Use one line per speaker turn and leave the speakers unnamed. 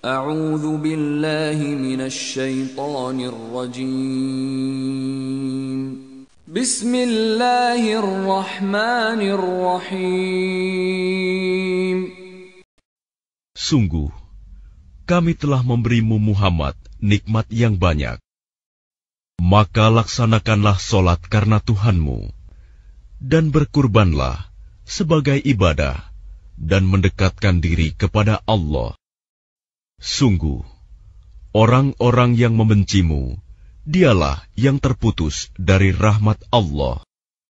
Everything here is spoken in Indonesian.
أعوذ بالله من الشيطان
الرجيم بسم الله الرحمن
الرحيم Sungguh, kami telah memberimu Muhammad nikmat yang banyak. Maka laksanakanlah solat karena Tuhanmu, dan berkurbanlah sebagai ibadah, dan mendekatkan diri kepada Allah Sungguh, orang-orang yang membencimu, dialah yang terputus dari rahmat Allah.